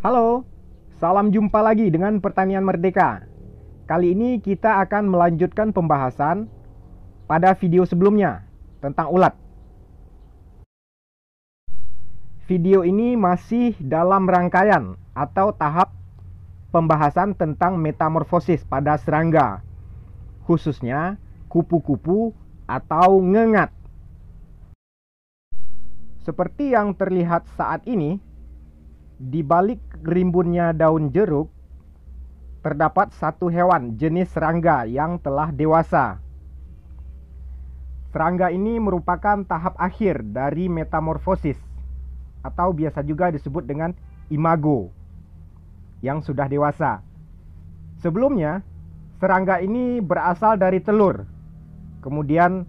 Halo, salam jumpa lagi dengan Pertanian Merdeka. Kali ini kita akan melanjutkan pembahasan pada video sebelumnya tentang ulat. Video ini masih dalam rangkaian atau tahap pembahasan tentang metamorfosis pada serangga, khususnya kupu-kupu atau ngengat. Seperti yang terlihat saat ini, di balik rimbunnya daun jeruk, terdapat satu hewan jenis serangga yang telah dewasa. Serangga ini merupakan tahap akhir dari metamorfosis atau biasa juga disebut dengan imago yang sudah dewasa. Sebelumnya, serangga ini berasal dari telur, kemudian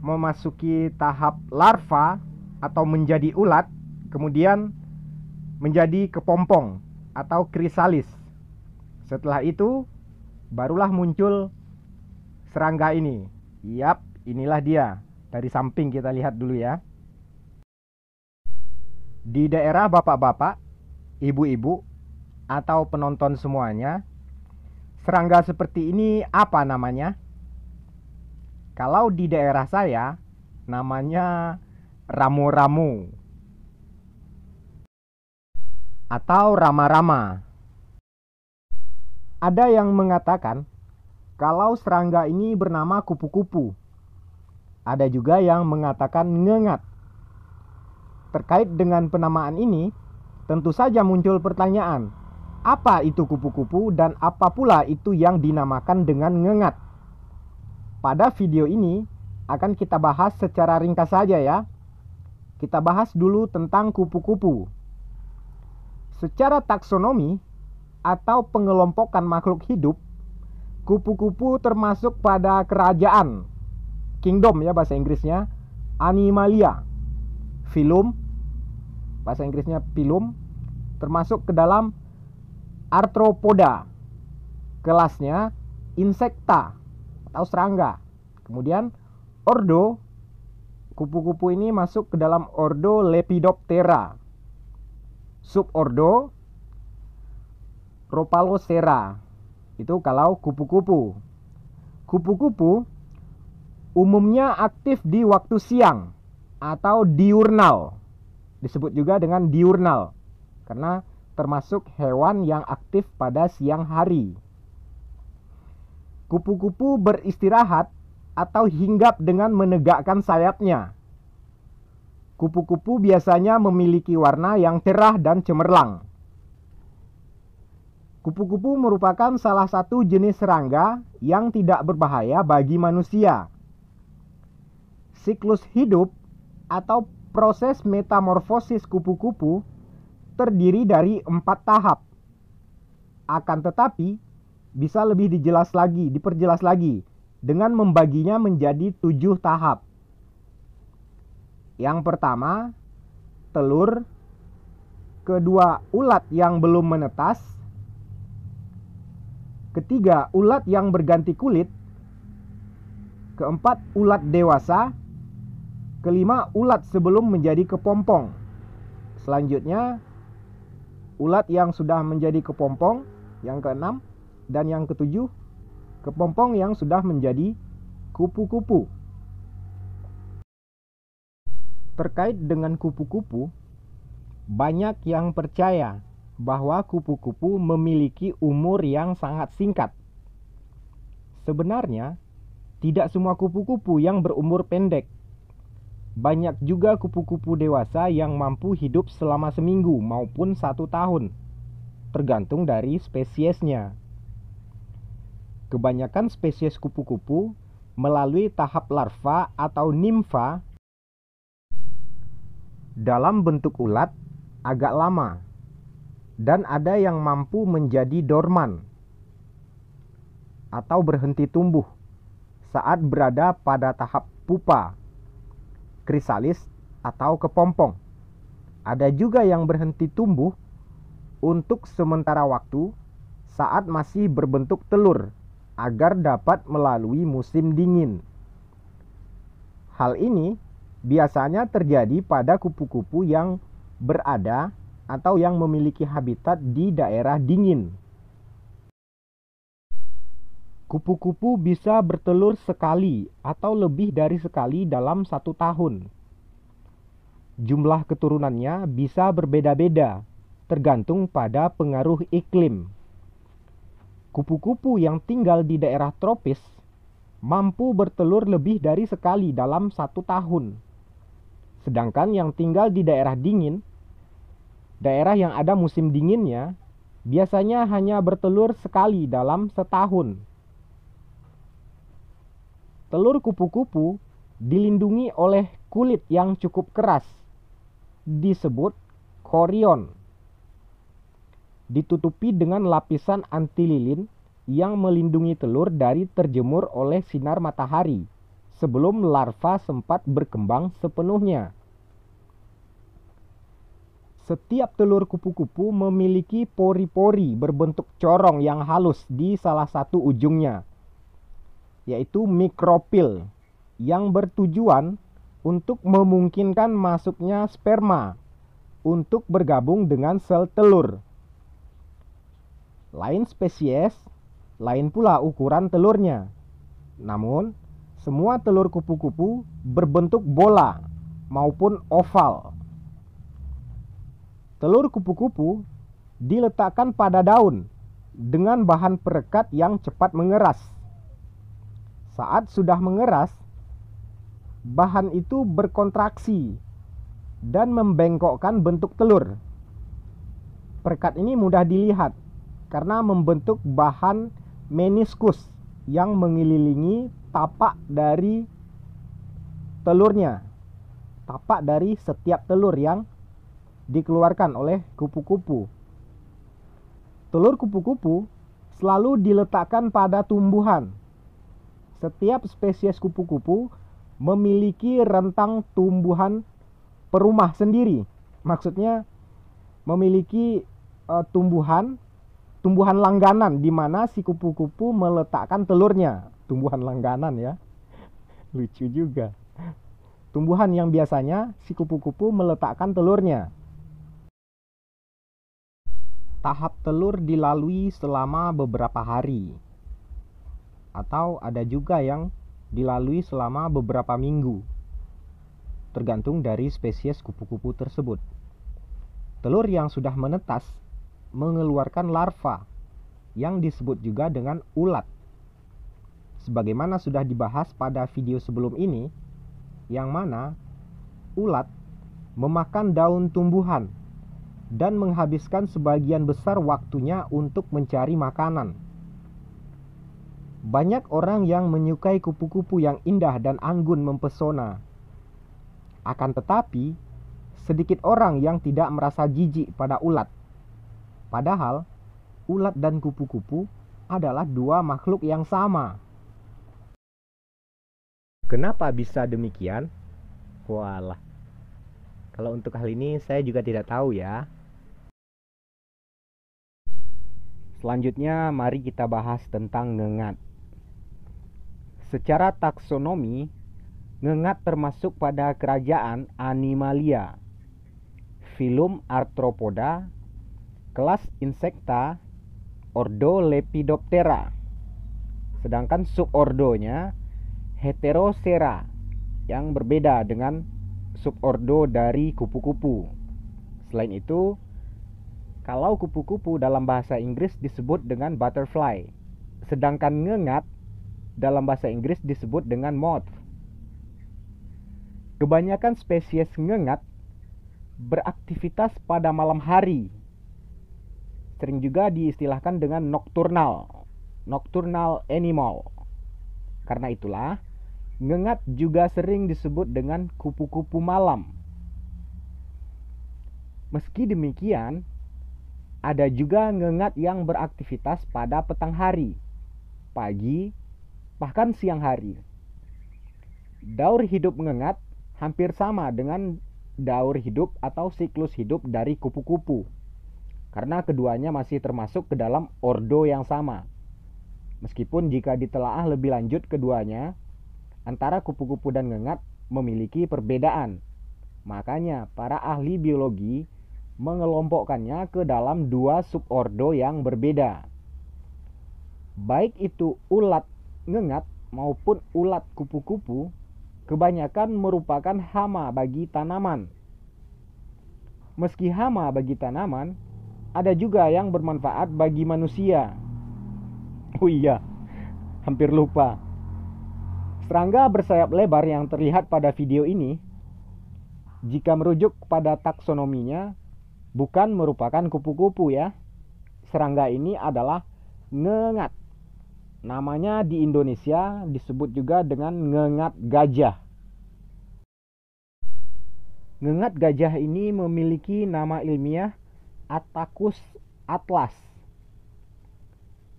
memasuki tahap larva atau menjadi ulat, kemudian menjadi kepompong atau krisalis. Setelah itu, barulah muncul serangga ini. Yap, inilah dia. Dari samping kita lihat dulu ya. Di daerah bapak-bapak, ibu-ibu, atau penonton semuanya, serangga seperti ini apa namanya? Kalau di daerah saya, namanya ramu-ramu atau rama-rama. Ada yang mengatakan kalau serangga ini bernama kupu-kupu. Ada juga yang mengatakan ngengat. Terkait dengan penamaan ini, tentu saja muncul pertanyaan, apa itu kupu-kupu dan apa pula itu yang dinamakan dengan ngengat? Pada video ini akan kita bahas secara ringkas saja ya. Kita bahas dulu tentang kupu-kupu. Secara taksonomi atau pengelompokan makhluk hidup, kupu-kupu termasuk pada kerajaan kingdom ya bahasa Inggrisnya animalia filum bahasa Inggrisnya filum termasuk ke dalam arthropoda kelasnya insekta atau serangga kemudian ordo kupu-kupu ini masuk ke dalam ordo lepidoptera subordo Ropalocera. Itu kalau kupu-kupu. Kupu-kupu umumnya aktif di waktu siang atau diurnal. Disebut juga dengan diurnal karena termasuk hewan yang aktif pada siang hari. Kupu-kupu beristirahat atau hinggap dengan menegakkan sayapnya Kupu-kupu biasanya memiliki warna yang cerah dan cemerlang. Kupu-kupu merupakan salah satu jenis serangga yang tidak berbahaya bagi manusia. Siklus hidup atau proses metamorfosis kupu-kupu terdiri dari empat tahap. Akan tetapi, bisa lebih dijelas lagi, diperjelas lagi dengan membaginya menjadi tujuh tahap. Yang pertama, telur. Kedua, ulat yang belum menetas. Ketiga, ulat yang berganti kulit. Keempat, ulat dewasa. Kelima, ulat sebelum menjadi kepompong. Selanjutnya, ulat yang sudah menjadi kepompong. Yang keenam, dan yang ketujuh, kepompong yang sudah menjadi kupu-kupu. Terkait dengan kupu-kupu, banyak yang percaya bahwa kupu-kupu memiliki umur yang sangat singkat. Sebenarnya, tidak semua kupu-kupu yang berumur pendek. Banyak juga kupu-kupu dewasa yang mampu hidup selama seminggu maupun satu tahun, tergantung dari spesiesnya. Kebanyakan spesies kupu-kupu melalui tahap larva atau nimfa dalam bentuk ulat agak lama, dan ada yang mampu menjadi dorman atau berhenti tumbuh saat berada pada tahap pupa, krisalis, atau kepompong. Ada juga yang berhenti tumbuh untuk sementara waktu saat masih berbentuk telur agar dapat melalui musim dingin. Hal ini biasanya terjadi pada kupu-kupu yang berada atau yang memiliki habitat di daerah dingin. Kupu-kupu bisa bertelur sekali atau lebih dari sekali dalam satu tahun. Jumlah keturunannya bisa berbeda-beda, tergantung pada pengaruh iklim. Kupu-kupu yang tinggal di daerah tropis mampu bertelur lebih dari sekali dalam satu tahun Sedangkan yang tinggal di daerah dingin, daerah yang ada musim dinginnya, biasanya hanya bertelur sekali dalam setahun. Telur kupu-kupu dilindungi oleh kulit yang cukup keras, disebut korion. Ditutupi dengan lapisan anti lilin yang melindungi telur dari terjemur oleh sinar matahari sebelum larva sempat berkembang sepenuhnya. Setiap telur kupu-kupu memiliki pori-pori berbentuk corong yang halus di salah satu ujungnya, yaitu mikropil yang bertujuan untuk memungkinkan masuknya sperma untuk bergabung dengan sel telur. Lain spesies, lain pula ukuran telurnya. Namun, semua telur kupu-kupu berbentuk bola maupun oval. Telur kupu-kupu diletakkan pada daun dengan bahan perekat yang cepat mengeras. Saat sudah mengeras, bahan itu berkontraksi dan membengkokkan bentuk telur. Perekat ini mudah dilihat karena membentuk bahan meniskus yang mengelilingi tapak dari telurnya. Tapak dari setiap telur yang dikeluarkan oleh kupu-kupu. Telur kupu-kupu selalu diletakkan pada tumbuhan. Setiap spesies kupu-kupu memiliki rentang tumbuhan perumah sendiri. Maksudnya memiliki e, tumbuhan tumbuhan langganan di mana si kupu-kupu meletakkan telurnya tumbuhan langganan ya. Lucu juga. Tumbuhan yang biasanya si kupu-kupu meletakkan telurnya. Tahap telur dilalui selama beberapa hari. Atau ada juga yang dilalui selama beberapa minggu. Tergantung dari spesies kupu-kupu tersebut. Telur yang sudah menetas mengeluarkan larva yang disebut juga dengan ulat sebagaimana sudah dibahas pada video sebelum ini, yang mana ulat memakan daun tumbuhan dan menghabiskan sebagian besar waktunya untuk mencari makanan. Banyak orang yang menyukai kupu-kupu yang indah dan anggun mempesona. Akan tetapi, sedikit orang yang tidak merasa jijik pada ulat. Padahal, ulat dan kupu-kupu adalah dua makhluk yang sama Kenapa bisa demikian? Walah. Kalau untuk hal ini saya juga tidak tahu ya. Selanjutnya mari kita bahas tentang ngengat. Secara taksonomi, ngengat termasuk pada kerajaan Animalia, filum Arthropoda, kelas Insecta, Ordo Lepidoptera. Sedangkan subordonya Heterocera yang berbeda dengan subordo dari kupu-kupu. Selain itu, kalau kupu-kupu dalam bahasa Inggris disebut dengan butterfly, sedangkan ngengat dalam bahasa Inggris disebut dengan moth. Kebanyakan spesies ngengat beraktivitas pada malam hari. Sering juga diistilahkan dengan nocturnal, nocturnal animal. Karena itulah, Ngengat juga sering disebut dengan kupu-kupu malam. Meski demikian, ada juga ngengat yang beraktivitas pada petang hari, pagi, bahkan siang hari. Daur hidup ngengat hampir sama dengan daur hidup atau siklus hidup dari kupu-kupu. Karena keduanya masih termasuk ke dalam ordo yang sama. Meskipun jika ditelaah lebih lanjut keduanya, antara kupu-kupu dan ngengat memiliki perbedaan. Makanya, para ahli biologi mengelompokkannya ke dalam dua subordo yang berbeda. Baik itu ulat ngengat maupun ulat kupu-kupu, kebanyakan merupakan hama bagi tanaman. Meski hama bagi tanaman, ada juga yang bermanfaat bagi manusia. Oh iya, hampir lupa Serangga bersayap lebar yang terlihat pada video ini, jika merujuk pada taksonominya, bukan merupakan kupu-kupu ya. Serangga ini adalah ngengat. Namanya di Indonesia disebut juga dengan ngengat gajah. Ngengat gajah ini memiliki nama ilmiah Atacus atlas.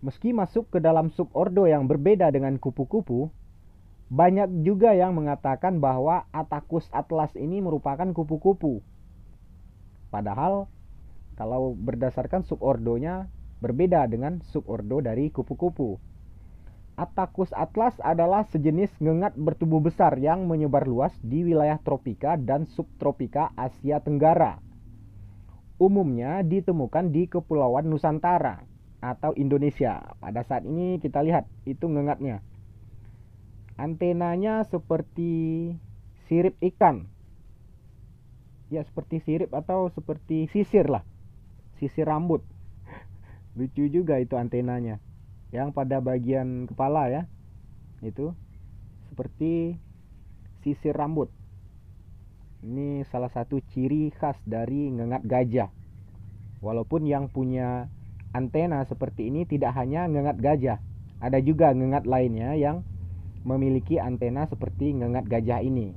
Meski masuk ke dalam subordo yang berbeda dengan kupu-kupu, banyak juga yang mengatakan bahwa Atacus atlas ini merupakan kupu-kupu. Padahal kalau berdasarkan subordonya berbeda dengan subordo dari kupu-kupu. Atacus atlas adalah sejenis ngengat bertubuh besar yang menyebar luas di wilayah tropika dan subtropika Asia Tenggara. Umumnya ditemukan di Kepulauan Nusantara atau Indonesia. Pada saat ini kita lihat itu ngengatnya. Antenanya seperti sirip ikan. Ya, seperti sirip atau seperti sisir lah. Sisir rambut. Lucu juga itu antenanya. Yang pada bagian kepala ya. Itu seperti sisir rambut. Ini salah satu ciri khas dari ngengat gajah. Walaupun yang punya antena seperti ini tidak hanya ngengat gajah, ada juga ngengat lainnya yang memiliki antena seperti ngengat gajah ini.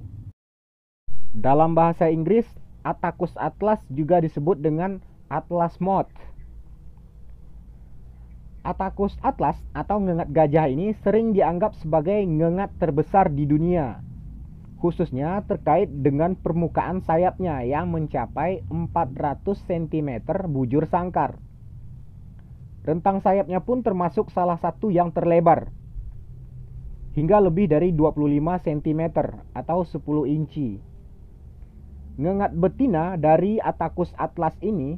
Dalam bahasa Inggris, Atacus atlas juga disebut dengan atlas moth. Atacus atlas atau ngengat gajah ini sering dianggap sebagai ngengat terbesar di dunia, khususnya terkait dengan permukaan sayapnya yang mencapai 400 cm bujur sangkar. Rentang sayapnya pun termasuk salah satu yang terlebar, hingga lebih dari 25 cm atau 10 inci. Ngengat betina dari Atacus atlas ini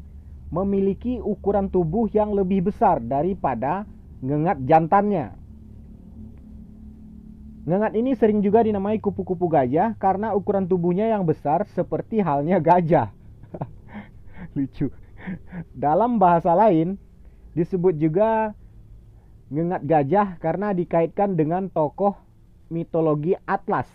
memiliki ukuran tubuh yang lebih besar daripada ngengat jantannya. Ngengat ini sering juga dinamai kupu-kupu gajah karena ukuran tubuhnya yang besar seperti halnya gajah. Lucu. Dalam bahasa lain disebut juga Ngengat gajah karena dikaitkan dengan tokoh mitologi Atlas.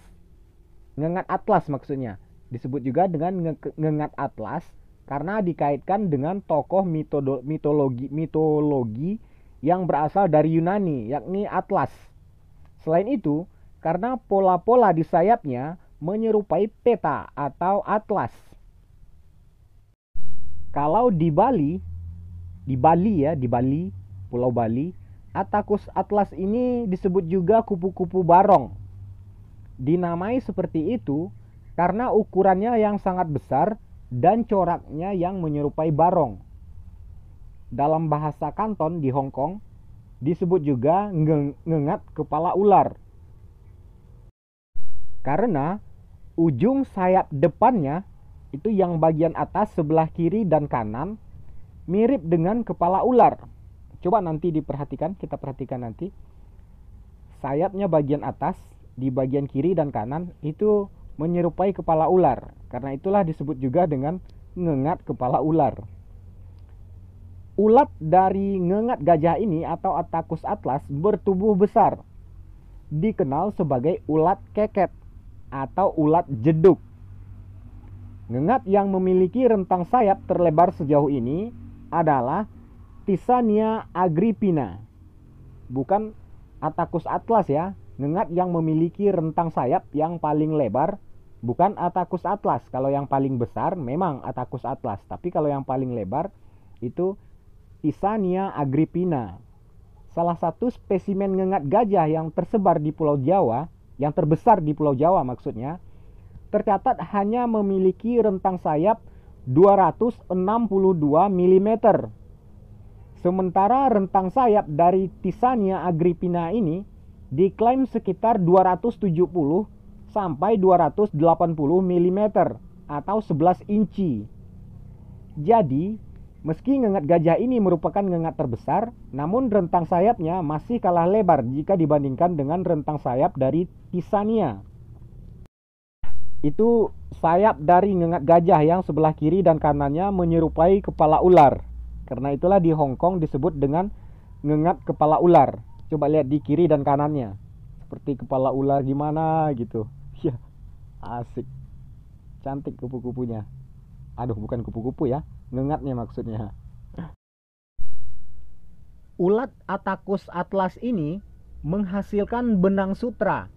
Ngengat Atlas maksudnya. Disebut juga dengan ngengat Atlas karena dikaitkan dengan tokoh mitologi mitologi yang berasal dari Yunani, yakni Atlas. Selain itu, karena pola-pola di sayapnya menyerupai peta atau atlas. Kalau di Bali, di Bali ya, di Bali, Pulau Bali, Atakus atlas ini disebut juga kupu-kupu barong. Dinamai seperti itu karena ukurannya yang sangat besar dan coraknya yang menyerupai barong. Dalam bahasa Kanton di Hong Kong disebut juga ngengat kepala ular. Karena ujung sayap depannya itu yang bagian atas sebelah kiri dan kanan mirip dengan kepala ular. Coba nanti diperhatikan, kita perhatikan nanti. Sayapnya bagian atas, di bagian kiri dan kanan itu menyerupai kepala ular. Karena itulah disebut juga dengan ngengat kepala ular. Ulat dari ngengat gajah ini atau Atacus atlas bertubuh besar. Dikenal sebagai ulat keket atau ulat jeduk. Ngengat yang memiliki rentang sayap terlebar sejauh ini adalah Tisania Agrippina. Bukan Atacus atlas ya, ngengat yang memiliki rentang sayap yang paling lebar, bukan Atacus atlas. Kalau yang paling besar memang Atacus atlas, tapi kalau yang paling lebar itu Tisania Agrippina. Salah satu spesimen ngengat gajah yang tersebar di Pulau Jawa, yang terbesar di Pulau Jawa maksudnya, tercatat hanya memiliki rentang sayap 262 mm Sementara rentang sayap dari Tisania Agrippina ini diklaim sekitar 270 sampai 280 mm atau 11 inci. Jadi, meski ngengat gajah ini merupakan ngengat terbesar, namun rentang sayapnya masih kalah lebar jika dibandingkan dengan rentang sayap dari Tisania. Itu sayap dari ngengat gajah yang sebelah kiri dan kanannya menyerupai kepala ular. Karena itulah di Hong Kong disebut dengan ngengat kepala ular. Coba lihat di kiri dan kanannya. Seperti kepala ular gimana gitu. Ya, asik. Cantik kupu-kupunya. Aduh, bukan kupu-kupu ya. Ngengatnya maksudnya. Ulat Atacus atlas ini menghasilkan benang sutra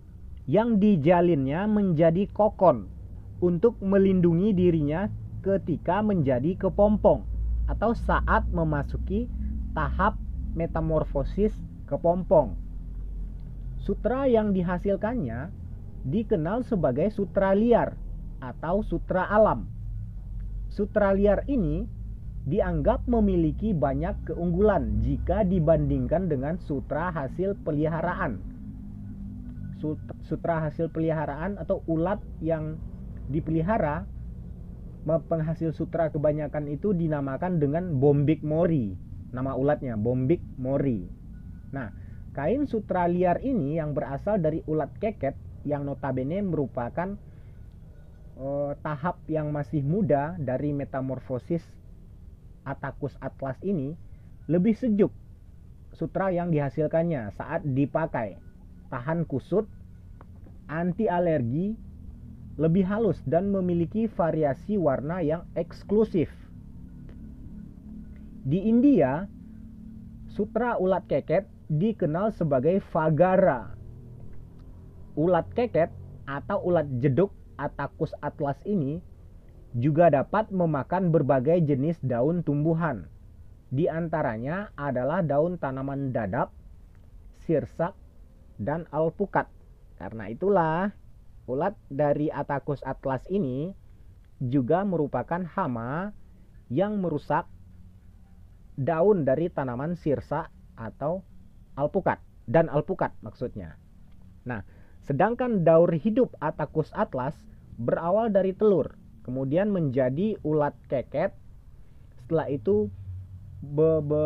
yang dijalinnya menjadi kokon untuk melindungi dirinya ketika menjadi kepompong atau saat memasuki tahap metamorfosis kepompong. Sutra yang dihasilkannya dikenal sebagai sutra liar atau sutra alam. Sutra liar ini dianggap memiliki banyak keunggulan jika dibandingkan dengan sutra hasil peliharaan. Sutra hasil peliharaan atau ulat yang dipelihara penghasil sutra kebanyakan itu dinamakan dengan bombik mori. Nama ulatnya bombik mori. Nah, kain sutra liar ini yang berasal dari ulat keket yang notabene merupakan eh, tahap yang masih muda dari metamorfosis atakus atlas ini lebih sejuk sutra yang dihasilkannya saat dipakai tahan kusut anti alergi lebih halus dan memiliki variasi warna yang eksklusif. Di India, sutra ulat keket dikenal sebagai vagara. Ulat keket atau ulat jeduk Atacus atlas ini juga dapat memakan berbagai jenis daun tumbuhan. Di antaranya adalah daun tanaman dadap, sirsak, dan alpukat. Karena itulah Ulat dari Atacus atlas ini juga merupakan hama yang merusak daun dari tanaman sirsa atau alpukat dan alpukat maksudnya. Nah, sedangkan daur hidup Atacus atlas berawal dari telur, kemudian menjadi ulat keket. Setelah itu be -be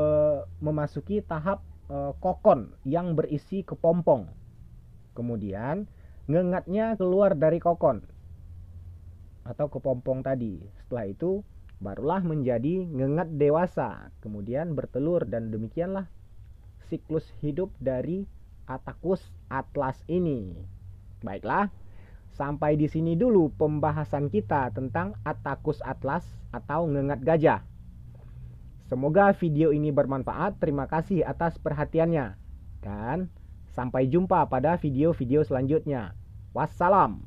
memasuki tahap e, kokon yang berisi kepompong. Kemudian ngengatnya keluar dari kokon atau kepompong tadi. Setelah itu barulah menjadi ngengat dewasa, kemudian bertelur dan demikianlah siklus hidup dari Atakus Atlas ini. Baiklah, sampai di sini dulu pembahasan kita tentang Atakus Atlas atau ngengat gajah. Semoga video ini bermanfaat. Terima kasih atas perhatiannya. Dan sampai jumpa pada video-video selanjutnya. Wassalam.